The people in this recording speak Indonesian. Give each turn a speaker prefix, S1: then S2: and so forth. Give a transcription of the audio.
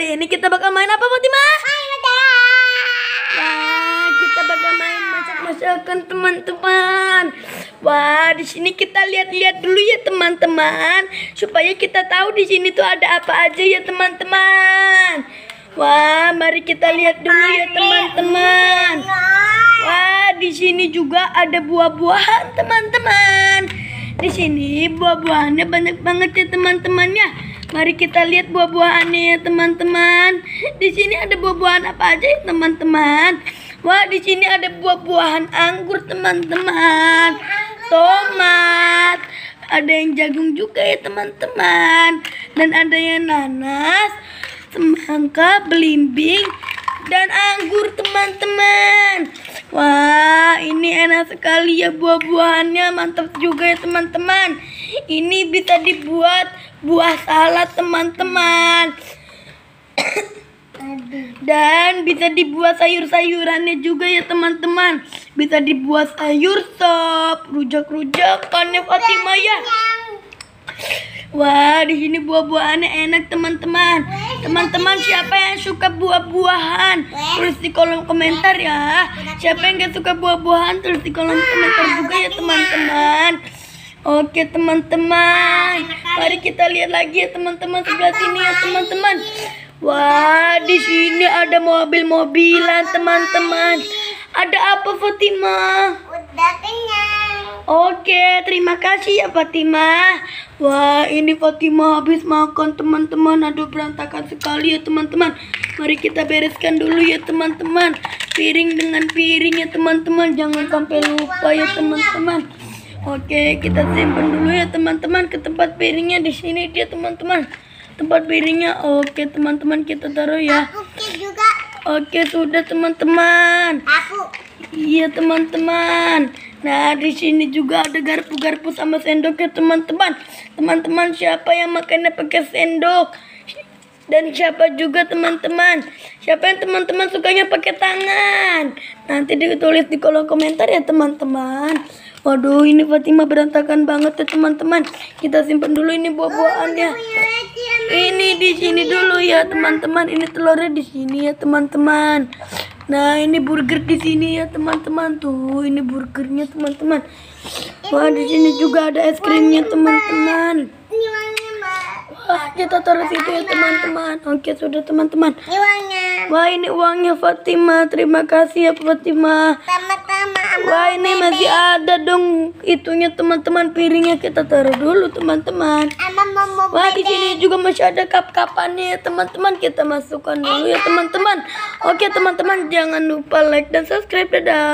S1: kali ini kita bakal main apa Fatima? Main masak. Wah, kita bakal main masak-masakan teman-teman. Wah, di sini kita lihat-lihat dulu ya teman-teman supaya kita tahu di sini tuh ada apa aja ya teman-teman. Wah, mari kita lihat dulu ya teman-teman. Wah, di sini juga ada buah-buahan teman-teman. Di sini buah-buahannya banyak banget ya teman-temannya. Mari kita lihat buah-buahannya ya teman-teman. Di sini ada buah-buahan apa aja ya teman-teman? Wah, di sini ada buah-buahan anggur teman-teman. Tomat. Ada yang jagung juga ya teman-teman. Dan ada yang nanas, semangka, belimbing, dan anggur teman-teman. Wah, ini enak sekali ya buah-buahannya, mantap juga ya teman-teman. Ini bisa dibuat buah salad teman-teman. Dan bisa dibuat sayur-sayurannya juga ya teman-teman. Bisa dibuat sayur sop, rujak-rujakannya Fatimah ya. Wah, di sini buah-buahannya enak teman-teman. Teman-teman siapa yang ya. suka buah-buahan? Tulis di kolom komentar ya. Siapa yang gak suka buah-buahan? Tulis di kolom komentar juga ya teman-teman. Oke teman-teman. Ah, Mari kita lihat lagi ya teman-teman sebelah sini ya teman-teman. Wah, di sini ada mobil-mobilan teman-teman. Ada apa Fatima? Udah tinggal. Oke, terima kasih ya Fatimah. Wah, ini Fatimah habis makan teman-teman. Aduh, berantakan sekali ya teman-teman. Mari kita bereskan dulu ya teman-teman. Piring dengan piring ya teman-teman. Jangan sampai lupa ya teman-teman. Oke, kita simpan dulu ya teman-teman ke tempat piringnya di sini dia teman-teman. Tempat piringnya. Oke, teman-teman kita taruh ya. Aku juga. Oke, sudah teman-teman. Aku. Iya, teman-teman. Nah, di sini juga ada garpu-garpu sama sendok ya teman-teman. Teman-teman siapa yang makannya pakai sendok? Dan siapa juga teman-teman? Siapa yang teman-teman sukanya pakai tangan? Nanti ditulis di kolom komentar ya teman-teman. Waduh, ini Fatima berantakan banget ya teman-teman. Kita simpan dulu ini buah-buahannya. Ini di sini dulu ya teman-teman. Ini telurnya di sini ya teman-teman. Nah, ini burger di sini ya, teman-teman. Tuh, ini burgernya, teman-teman. Wah, di sini juga ada es krimnya, teman-teman. Wah, kita taruh situ ya, teman-teman. Oke, sudah, teman-teman. Wah, ini uangnya Fatima. Terima kasih ya, Fatima. Wah, ini masih ada dong itunya, teman-teman. Piringnya kita taruh dulu, teman-teman. Wah di sini juga masih ada kap-kapannya ya teman-teman. Kita masukkan dulu ya teman-teman. Oke teman-teman jangan lupa like dan subscribe dadah. Ya,